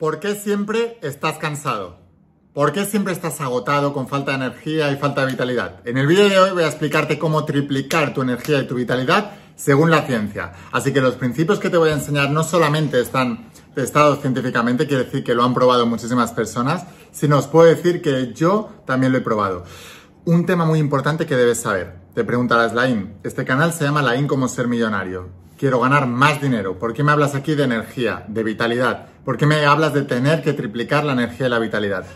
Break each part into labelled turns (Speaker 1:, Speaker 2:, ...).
Speaker 1: ¿Por qué siempre estás cansado? ¿Por qué siempre estás agotado con falta de energía y falta de vitalidad? En el vídeo de hoy voy a explicarte cómo triplicar tu energía y tu vitalidad según la ciencia. Así que los principios que te voy a enseñar no solamente están testados científicamente, quiere decir que lo han probado muchísimas personas, sino os puedo decir que yo también lo he probado. Un tema muy importante que debes saber. Te preguntarás, Lain, este canal se llama Lain como ser millonario quiero ganar más dinero. ¿Por qué me hablas aquí de energía, de vitalidad? ¿Por qué me hablas de tener que triplicar la energía y la vitalidad?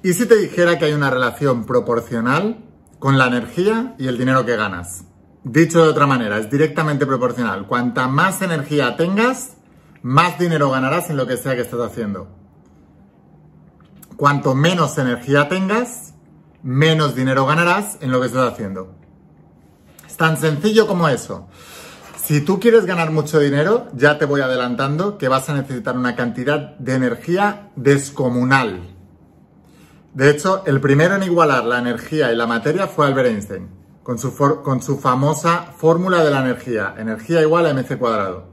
Speaker 1: ¿Y si te dijera que hay una relación proporcional con la energía y el dinero que ganas? Dicho de otra manera, es directamente proporcional. Cuanta más energía tengas, más dinero ganarás en lo que sea que estés haciendo. Cuanto menos energía tengas, menos dinero ganarás en lo que estés haciendo. Es tan sencillo como eso. Si tú quieres ganar mucho dinero, ya te voy adelantando que vas a necesitar una cantidad de energía descomunal. De hecho, el primero en igualar la energía y la materia fue Albert Einstein, con su, con su famosa fórmula de la energía, energía igual a mc cuadrado.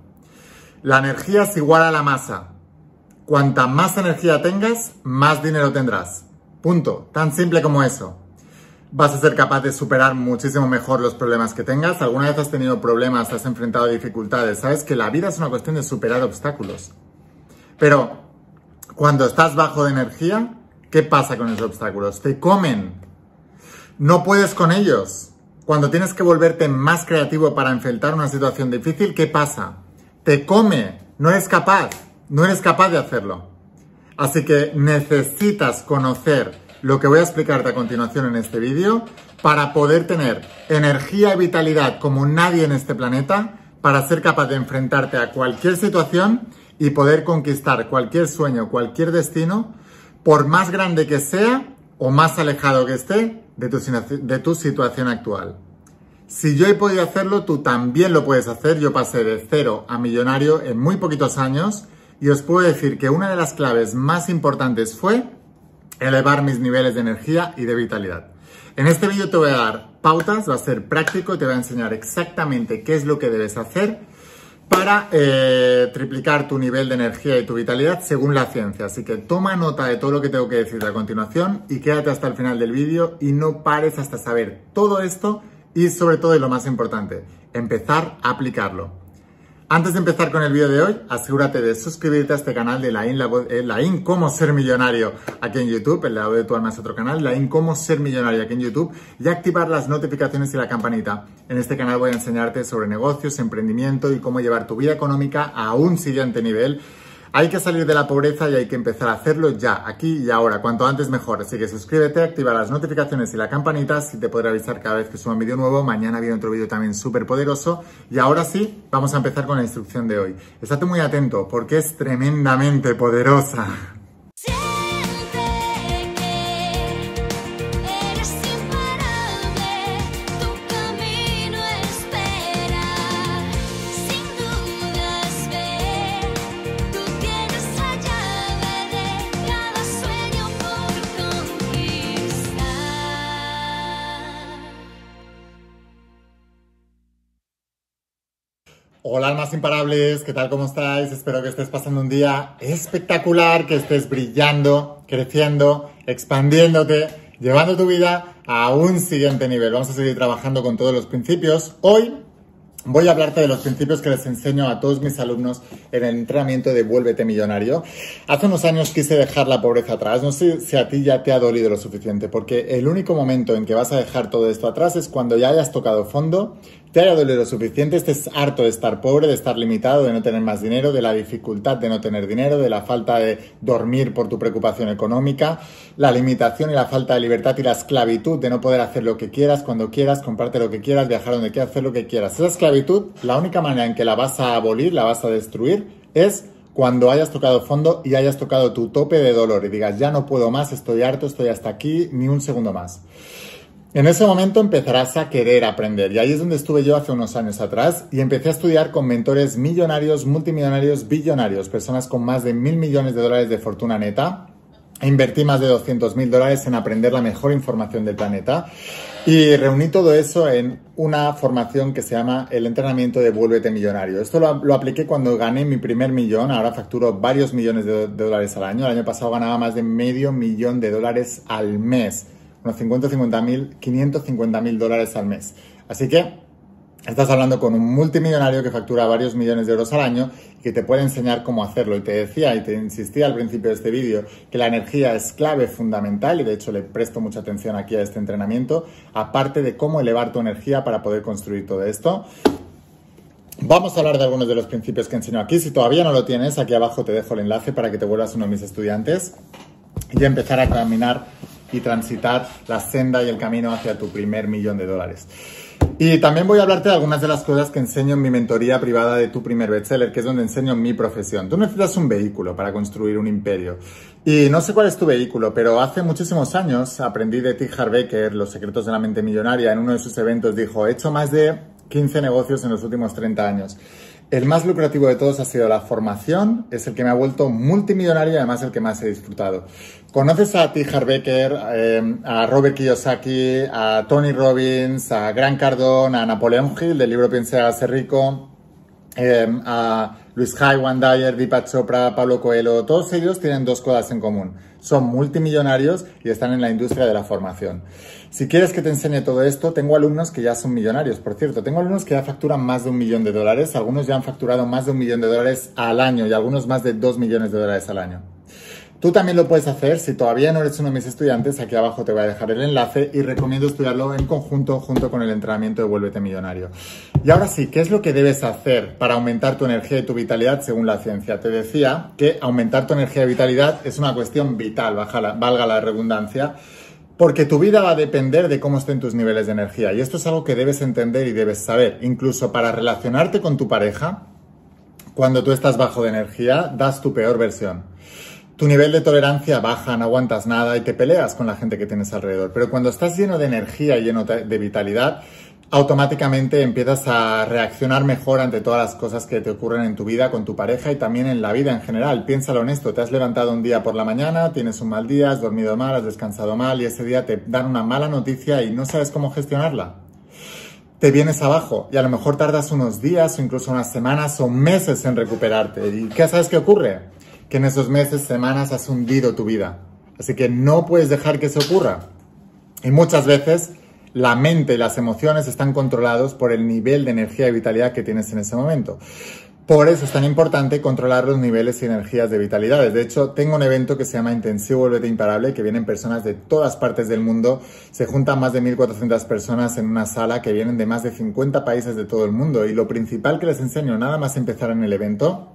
Speaker 1: La energía es igual a la masa. Cuanta más energía tengas, más dinero tendrás. Punto. Tan simple como eso vas a ser capaz de superar muchísimo mejor los problemas que tengas. ¿Alguna vez has tenido problemas, has enfrentado dificultades? Sabes que la vida es una cuestión de superar obstáculos. Pero cuando estás bajo de energía, ¿qué pasa con esos obstáculos? Te comen. No puedes con ellos. Cuando tienes que volverte más creativo para enfrentar una situación difícil, ¿qué pasa? Te come. No eres capaz. No eres capaz de hacerlo. Así que necesitas conocer lo que voy a explicarte a continuación en este vídeo, para poder tener energía y vitalidad como nadie en este planeta, para ser capaz de enfrentarte a cualquier situación y poder conquistar cualquier sueño, cualquier destino, por más grande que sea o más alejado que esté de tu, de tu situación actual. Si yo he podido hacerlo, tú también lo puedes hacer. Yo pasé de cero a millonario en muy poquitos años y os puedo decir que una de las claves más importantes fue elevar mis niveles de energía y de vitalidad. En este vídeo te voy a dar pautas, va a ser práctico y te voy a enseñar exactamente qué es lo que debes hacer para eh, triplicar tu nivel de energía y tu vitalidad según la ciencia. Así que toma nota de todo lo que tengo que decir a continuación y quédate hasta el final del vídeo y no pares hasta saber todo esto y sobre todo y lo más importante, empezar a aplicarlo. Antes de empezar con el vídeo de hoy, asegúrate de suscribirte a este canal de la, In eh, Cómo Ser Millonario aquí en YouTube, el lado de tu alma es otro canal, In Cómo Ser Millonario aquí en YouTube y activar las notificaciones y la campanita. En este canal voy a enseñarte sobre negocios, emprendimiento y cómo llevar tu vida económica a un siguiente nivel hay que salir de la pobreza y hay que empezar a hacerlo ya, aquí y ahora, cuanto antes mejor. Así que suscríbete, activa las notificaciones y la campanita, si te podré avisar cada vez que suba un vídeo nuevo. Mañana viene otro vídeo también súper poderoso. Y ahora sí, vamos a empezar con la instrucción de hoy. Estate muy atento porque es tremendamente poderosa. imparables, ¿qué tal? ¿Cómo estáis? Espero que estés pasando un día espectacular, que estés brillando, creciendo, expandiéndote, llevando tu vida a un siguiente nivel. Vamos a seguir trabajando con todos los principios. Hoy Voy a hablarte de los principios que les enseño a todos mis alumnos en el entrenamiento de Vuélvete Millonario. Hace unos años quise dejar la pobreza atrás. No sé si a ti ya te ha dolido lo suficiente, porque el único momento en que vas a dejar todo esto atrás es cuando ya hayas tocado fondo, ¿Te haya dolido lo suficiente? ¿Estés harto de estar pobre, de estar limitado, de no tener más dinero, de la dificultad de no tener dinero, de la falta de dormir por tu preocupación económica, la limitación y la falta de libertad y la esclavitud de no poder hacer lo que quieras, cuando quieras, comprarte lo que quieras, viajar donde quieras, hacer lo que quieras? Esa esclavitud, la única manera en que la vas a abolir, la vas a destruir, es cuando hayas tocado fondo y hayas tocado tu tope de dolor y digas, ya no puedo más, estoy harto, estoy hasta aquí, ni un segundo más. En ese momento empezarás a querer aprender y ahí es donde estuve yo hace unos años atrás y empecé a estudiar con mentores millonarios, multimillonarios, billonarios, personas con más de mil millones de dólares de fortuna neta. Invertí más de 200 mil dólares en aprender la mejor información del planeta y reuní todo eso en una formación que se llama el entrenamiento de Vuélvete Millonario. Esto lo, apliqué cuando gané mi primer millón, ahora facturo varios millones de dólares al año. El año pasado ganaba más de medio millón de dólares al mes unos 50, 50 mil, 550 mil dólares al mes. Así que estás hablando con un multimillonario que factura varios millones de euros al año y que te puede enseñar cómo hacerlo. Y te decía y te insistía al principio de este vídeo que la energía es clave fundamental y de hecho le presto mucha atención aquí a este entrenamiento, aparte de cómo elevar tu energía para poder construir todo esto. Vamos a hablar de algunos de los principios que enseño aquí. Si todavía no lo tienes, aquí abajo te dejo el enlace para que te vuelvas uno de mis estudiantes y empezar a caminar y transitar la senda y el camino hacia tu primer millón de dólares. Y también voy a hablarte de algunas de las cosas que enseño en mi mentoría privada de tu primer bestseller, que es donde enseño mi profesión. Tú necesitas un vehículo para construir un imperio. Y no sé cuál es tu vehículo, pero hace muchísimos años aprendí de T. Harbecker, Los secretos de la mente millonaria. En uno de sus eventos dijo, he hecho más de 15 negocios en los últimos 30 años. El más lucrativo de todos ha sido la formación, es el que me ha vuelto multimillonario y además el que más he disfrutado. Conoces a T. Becker, eh, a Robert Kiyosaki, a Tony Robbins, a Gran Cardón, a Napoleón Hill del libro Piensa a ser rico, eh, a Luis High, Dyer, Deepak Chopra, Pablo Coelho. Todos ellos tienen dos cosas en común son multimillonarios y están en la industria de la formación. Si quieres que te enseñe todo esto, tengo alumnos que ya son millonarios, por cierto. Tengo alumnos que ya facturan más de un millón de dólares, algunos ya han facturado más de un millón de dólares al año y algunos más de dos millones de dólares al año. Tú también lo puedes hacer, si todavía no eres uno de mis estudiantes, aquí abajo te voy a dejar el enlace y recomiendo estudiarlo en conjunto junto con el entrenamiento de Vuélvete Millonario. Y ahora sí, ¿qué es lo que debes hacer para aumentar tu energía y tu vitalidad según la ciencia? Te decía que aumentar tu energía y vitalidad es una cuestión vital, valga la redundancia, porque tu vida va a depender de cómo estén tus niveles de energía. Y esto es algo que debes entender y debes saber. Incluso para relacionarte con tu pareja, cuando tú estás bajo de energía, das tu peor versión tu nivel de tolerancia baja, no aguantas nada y te peleas con la gente que tienes alrededor. Pero cuando estás lleno de energía, lleno de vitalidad, automáticamente empiezas a reaccionar mejor ante todas las cosas que te ocurren en tu vida, con tu pareja y también en la vida en general. Piénsalo honesto, te has levantado un día por la mañana, tienes un mal día, has dormido mal, has descansado mal y ese día te dan una mala noticia y no sabes cómo gestionarla. Te vienes abajo y a lo mejor tardas unos días o incluso unas semanas o meses en recuperarte. ¿Y qué sabes qué ocurre? que en esos meses, semanas has hundido tu vida. Así que no puedes dejar que eso ocurra. Y muchas veces la mente y las emociones están controlados por el nivel de energía y vitalidad que tienes en ese momento. Por eso es tan importante controlar los niveles y energías de vitalidades. De hecho, tengo un evento que se llama Intensivo Vuelvete Imparable, que vienen personas de todas partes del mundo. Se juntan más de 1.400 personas en una sala que vienen de más de 50 países de todo el mundo. Y lo principal que les enseño, nada más empezar en el evento,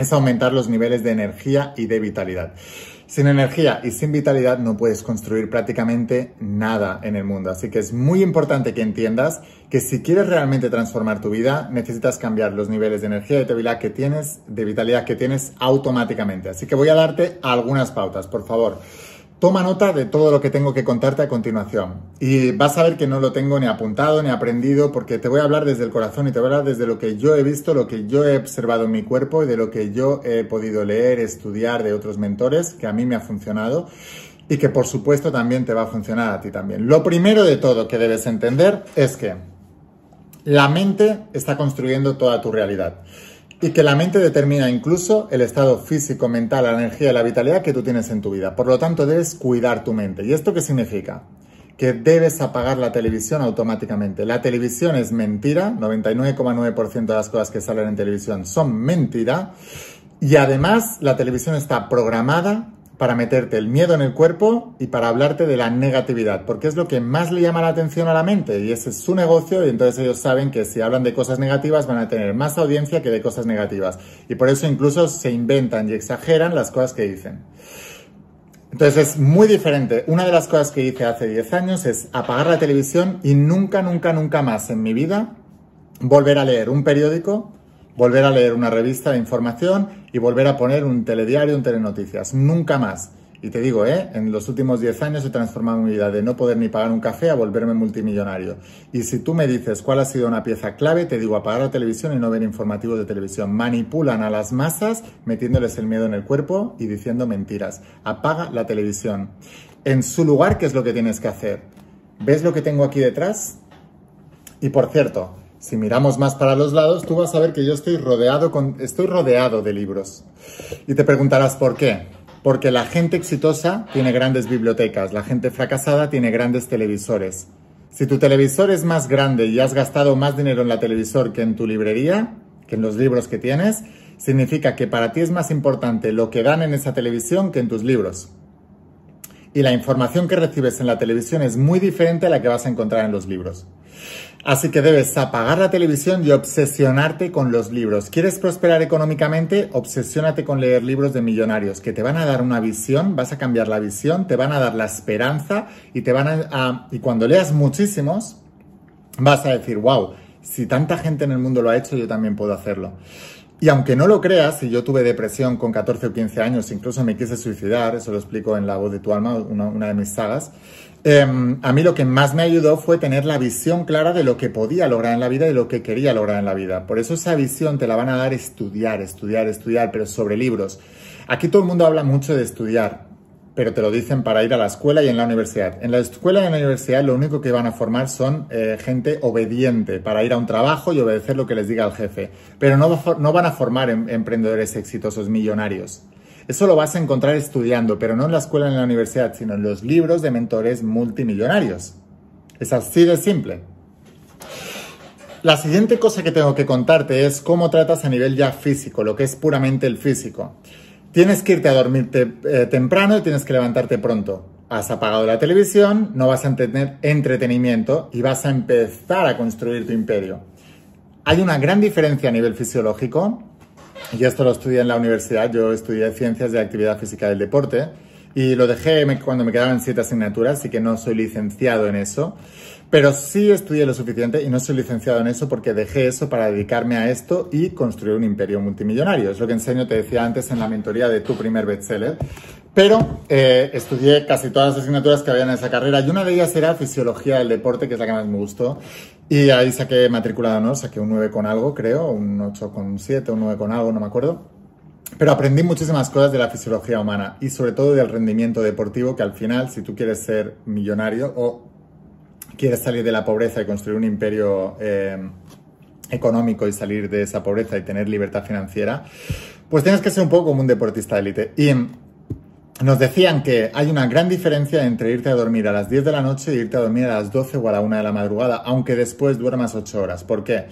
Speaker 1: es aumentar los niveles de energía y de vitalidad. Sin energía y sin vitalidad no puedes construir prácticamente nada en el mundo, así que es muy importante que entiendas que si quieres realmente transformar tu vida, necesitas cambiar los niveles de energía y de vitalidad que tienes, de vitalidad que tienes automáticamente. Así que voy a darte algunas pautas, por favor. Toma nota de todo lo que tengo que contarte a continuación. Y vas a ver que no lo tengo ni apuntado ni aprendido porque te voy a hablar desde el corazón y te voy a hablar desde lo que yo he visto, lo que yo he observado en mi cuerpo y de lo que yo he podido leer, estudiar de otros mentores que a mí me ha funcionado y que por supuesto también te va a funcionar a ti también. Lo primero de todo que debes entender es que la mente está construyendo toda tu realidad y que la mente determina incluso el estado físico, mental, la energía y la vitalidad que tú tienes en tu vida. Por lo tanto, debes cuidar tu mente. ¿Y esto qué significa? Que debes apagar la televisión automáticamente. La televisión es mentira, 99,9% de las cosas que salen en televisión son mentira. Y además, la televisión está programada para meterte el miedo en el cuerpo y para hablarte de la negatividad, porque es lo que más le llama la atención a la mente y ese es su negocio y entonces ellos saben que si hablan de cosas negativas van a tener más audiencia que de cosas negativas y por eso incluso se inventan y exageran las cosas que dicen. Entonces es muy diferente. Una de las cosas que hice hace 10 años es apagar la televisión y nunca, nunca, nunca más en mi vida volver a leer un periódico, volver a leer una revista de información y volver a poner un telediario, un telenoticias. Nunca más. Y te digo, ¿eh? en los últimos 10 años he transformado mi vida de no poder ni pagar un café a volverme multimillonario. Y si tú me dices cuál ha sido una pieza clave, te digo apagar la televisión y no ver informativos de televisión. Manipulan a las masas metiéndoles el miedo en el cuerpo y diciendo mentiras. Apaga la televisión. En su lugar, ¿qué es lo que tienes que hacer? ¿Ves lo que tengo aquí detrás? Y por cierto, si miramos más para los lados, tú vas a ver que yo estoy rodeado, con, estoy rodeado de libros. Y te preguntarás por qué. Porque la gente exitosa tiene grandes bibliotecas, la gente fracasada tiene grandes televisores. Si tu televisor es más grande y has gastado más dinero en la televisor que en tu librería, que en los libros que tienes, significa que para ti es más importante lo que dan en esa televisión que en tus libros. Y la información que recibes en la televisión es muy diferente a la que vas a encontrar en los libros. Así que debes apagar la televisión y obsesionarte con los libros. ¿Quieres prosperar económicamente? Obsesiónate con leer libros de millonarios que te van a dar una visión, vas a cambiar la visión, te van a dar la esperanza y te van a, y cuando leas muchísimos vas a decir, "Wow, si tanta gente en el mundo lo ha hecho, yo también puedo hacerlo." Y aunque no lo creas, si yo tuve depresión con 14 o 15 años, incluso me quise suicidar, eso lo explico en La voz de tu alma, una de mis sagas, Em, a mí lo que más me ayudó fue tener la visión clara de lo que podía lograr en la vida y lo que quería lograr en la vida. Por eso esa visión te la van a dar estudiar, estudiar, estudiar, pero sobre libros. Aquí todo el mundo habla mucho de estudiar, pero te lo dicen para ir a la escuela y en la universidad. En la escuela y en la universidad lo único que van a formar son eh, gente obediente para ir a un trabajo y obedecer lo que les diga el jefe, pero no, van a formar em, emprendedores exitosos millonarios. Eso lo vas a encontrar estudiando, pero no en la escuela ni en la universidad, sino en los libros de mentores multimillonarios. Es así de simple. La siguiente cosa que tengo que contarte es cómo tratas a nivel ya físico, lo que es puramente el físico. Tienes que irte a dormirte eh, temprano y tienes que levantarte pronto. Has apagado la televisión, no vas a tener entretenimiento y vas a empezar a construir tu imperio. Hay una gran diferencia a nivel fisiológico yo esto lo estudié en la universidad, yo estudié Ciencias de Actividad Física del Deporte y lo dejé cuando me quedaban siete asignaturas, así que no soy licenciado en eso. Pero sí estudié lo suficiente y no soy licenciado en eso porque dejé eso para dedicarme a esto y construir un imperio multimillonario. Es lo que enseño, te decía antes, en la mentoría de tu primer bestseller. Pero eh, estudié casi todas las asignaturas que había en esa carrera y una de ellas era Fisiología del Deporte, que es la que más me gustó. Y ahí saqué matriculado, ¿no? saqué un 9 con algo, creo, un 8 con 7, un 9 con algo, no me acuerdo. Pero aprendí muchísimas cosas de la fisiología humana y sobre todo del rendimiento deportivo, que al final, si tú quieres ser millonario o quieres salir de la pobreza y construir un imperio eh, económico y salir de esa pobreza y tener libertad financiera, pues tienes que ser un poco como un deportista de élite. Y nos decían que hay una gran diferencia entre irte a dormir a las 10 de la noche e irte a dormir a las 12 o a la 1 de la madrugada, aunque después duermas 8 horas. ¿Por qué?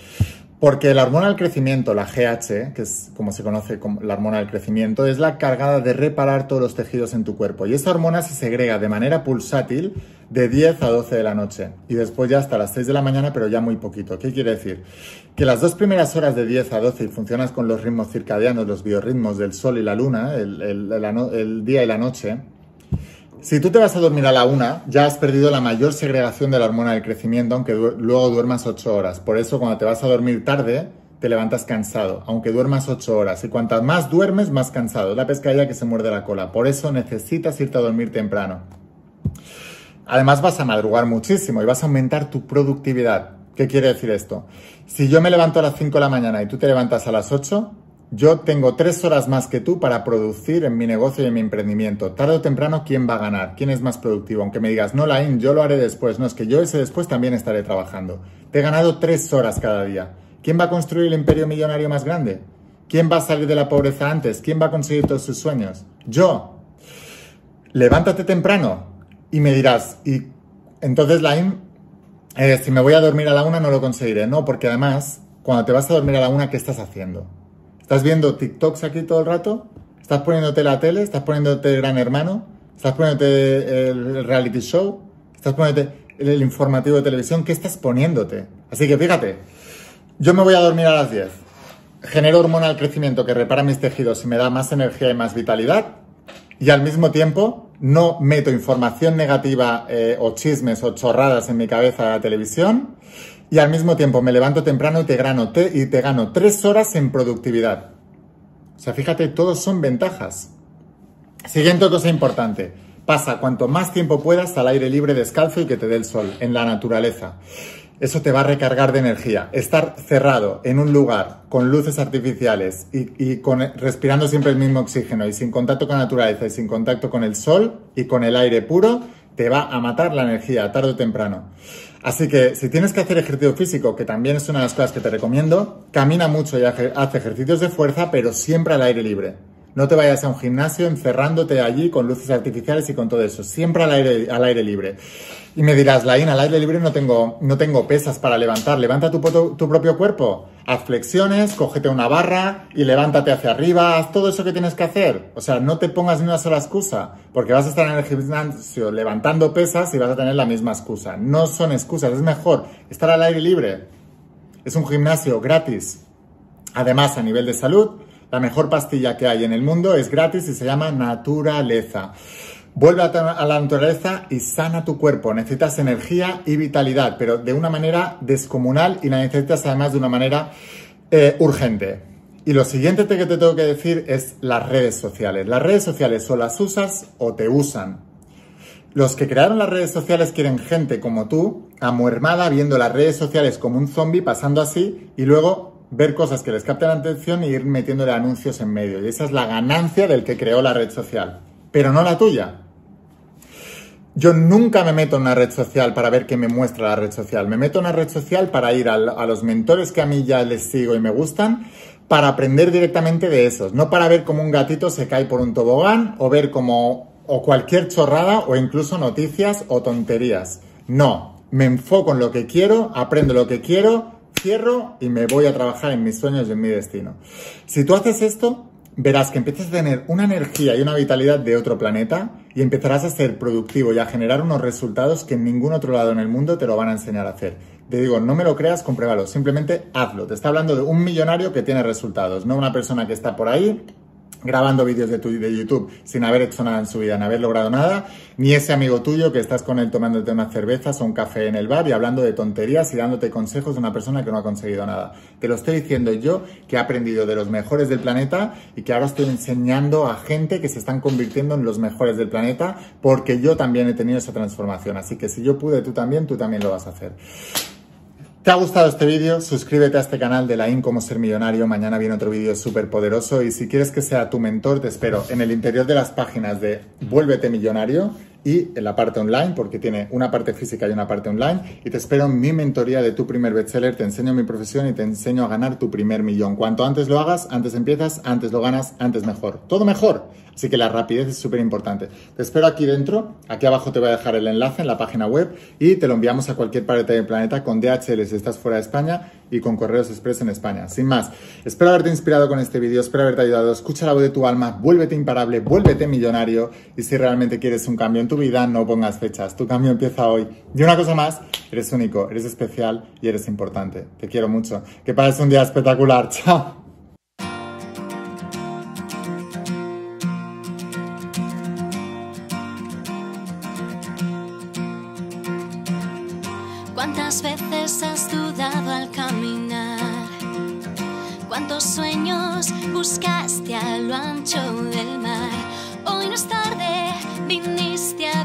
Speaker 1: Porque la hormona del crecimiento, la GH, que es como se conoce como la hormona del crecimiento, es la cargada de reparar todos los tejidos en tu cuerpo. Y esa hormona se segrega de manera pulsátil de 10 a 12 de la noche. Y después ya hasta las 6 de la mañana, pero ya muy poquito. ¿Qué quiere decir? Que las dos primeras horas de 10 a 12 y funcionas con los ritmos circadianos, los biorritmos del sol y la luna, el día y la noche, si tú te vas a dormir a la una, ya has perdido la mayor segregación de la hormona del crecimiento, aunque luego duermas 8 horas. Por eso, cuando te vas a dormir tarde, te levantas cansado, aunque duermas 8 horas. Y cuantas más duermes, más cansado. La pescadilla que se muerde la cola. Por eso necesitas irte a dormir temprano. Además, vas a madrugar muchísimo y vas a aumentar tu productividad. ¿Qué quiere decir esto? Si yo me levanto a las 5 de la mañana y tú te levantas a las 8, yo tengo tres horas más que tú para producir en mi negocio y en mi emprendimiento. Tarde o temprano, ¿quién va a ganar? ¿Quién es más productivo? Aunque me digas, no, Lain, yo lo haré después. No, es que yo ese después también estaré trabajando. Te he ganado tres horas cada día. ¿Quién va a construir el imperio millonario más grande? ¿Quién va a salir de la pobreza antes? ¿Quién va a conseguir todos sus sueños? Yo. Levántate temprano y me dirás, y entonces, Lain, eh, si me voy a dormir a la una no lo conseguiré. No, porque además, cuando te vas a dormir a la una, ¿qué estás haciendo? ¿Estás viendo TikToks aquí todo el rato? ¿Estás poniéndote la tele? ¿Estás poniéndote Gran Hermano? ¿Estás poniéndote el reality show? ¿Estás poniéndote el informativo de televisión? ¿Qué estás poniéndote? Así que fíjate, yo me voy a dormir a las 10. Genero hormona al crecimiento que repara mis tejidos y me da más energía y más vitalidad. Y al mismo tiempo no meto información negativa eh, o chismes o chorradas en mi cabeza de la televisión y al mismo tiempo me levanto temprano y te, grano, y te gano tres horas en productividad. O sea, fíjate, todos son ventajas. Siguiente cosa importante. Pasa cuanto más tiempo puedas al aire libre descalzo y que te dé el sol, en la naturaleza. Eso te va a recargar de energía. Estar cerrado en un lugar con luces artificiales y, respirando siempre el mismo oxígeno y sin contacto con la naturaleza y sin contacto con el sol y con el aire puro, te va a matar la energía tarde o temprano. Así que si tienes que hacer ejercicio físico, que también es una de las cosas que te recomiendo, camina mucho y haz ejercicios de fuerza, pero siempre al aire libre. No te vayas a un gimnasio encerrándote allí con luces artificiales y con todo eso. Siempre al aire, al aire libre. Y me dirás, Laín, al aire libre no tengo, no tengo pesas para levantar. Levanta tu, tu propio cuerpo. Haz flexiones, cógete una barra y levántate hacia arriba. Haz todo eso que tienes que hacer. O sea, no te pongas ni una sola excusa. Porque vas a estar en el gimnasio levantando pesas y vas a tener la misma excusa. No son excusas. Es mejor estar al aire libre. Es un gimnasio gratis. Además, a nivel de salud, la mejor pastilla que hay en el mundo es gratis y se llama Naturaleza. Vuelve a, la naturaleza y sana tu cuerpo. Necesitas energía y vitalidad, pero de una manera descomunal y la necesitas además de una manera eh, urgente. Y lo siguiente que te tengo que decir es las redes sociales. Las redes sociales o las usas o te usan. Los que crearon las redes sociales quieren gente como tú, amuermada, viendo las redes sociales como un zombie, pasando así, y luego ver cosas que les capten la atención e ir metiéndole anuncios en medio. Y esa es la ganancia del que creó la red social, pero no la tuya. Yo nunca me meto en una red social para ver qué me muestra la red social. Me meto en una red social para ir a, los mentores que a mí ya les sigo y me gustan, para aprender directamente de esos, no para ver cómo un gatito se cae por un tobogán o ver cómo o cualquier chorrada o incluso noticias o tonterías. No, me enfoco en lo que quiero, aprendo lo que quiero cierro y me voy a trabajar en mis sueños y en mi destino. Si tú haces esto, verás que empiezas a tener una energía y una vitalidad de otro planeta y empezarás a ser productivo y a generar unos resultados que en ningún otro lado en el mundo te lo van a enseñar a hacer. Te digo, no me lo creas, compruébalo, simplemente hazlo. Te está hablando de un millonario que tiene resultados, no una persona que está por ahí grabando vídeos de, tu, de YouTube sin haber hecho nada en su vida, sin haber logrado nada, ni ese amigo tuyo que estás con él tomándote unas cervezas o un café en el bar y hablando de tonterías y dándote consejos de una persona que no ha conseguido nada. Te lo estoy diciendo yo, que he aprendido de los mejores del planeta y que ahora estoy enseñando a gente que se están convirtiendo en los mejores del planeta porque yo también he tenido esa transformación. Así que si yo pude, tú también, tú también lo vas a hacer. ¿Te ha gustado este vídeo? Suscríbete a este canal de la la como Ser Millonario. Mañana viene otro vídeo súper poderoso y si quieres que sea tu mentor, te espero en el interior de las páginas de Vuélvete Millonario y en la parte online, porque tiene una parte física y una parte online. Y te espero en mi mentoría de tu primer bestseller. Te enseño mi profesión y te enseño a ganar tu primer millón. Cuanto antes lo hagas, antes empiezas, antes lo ganas, antes mejor. Todo mejor Así que la rapidez es súper importante. Te espero aquí dentro, aquí abajo te voy a dejar el enlace en la página web y te lo enviamos a cualquier parte del planeta con DHL si estás fuera de España y con Correos Express en España. Sin más, espero haberte inspirado con este vídeo, espero haberte ayudado. Escucha la voz de tu alma, vuélvete imparable, vuélvete millonario y si realmente quieres un cambio en tu vida, no pongas fechas, tu cambio empieza hoy. Y una cosa más, eres único, eres especial y eres importante. Te quiero mucho. Que pases un día espectacular. Chao.
Speaker 2: buscaste a lo ancho del mar. Hoy no es tarde, viniste a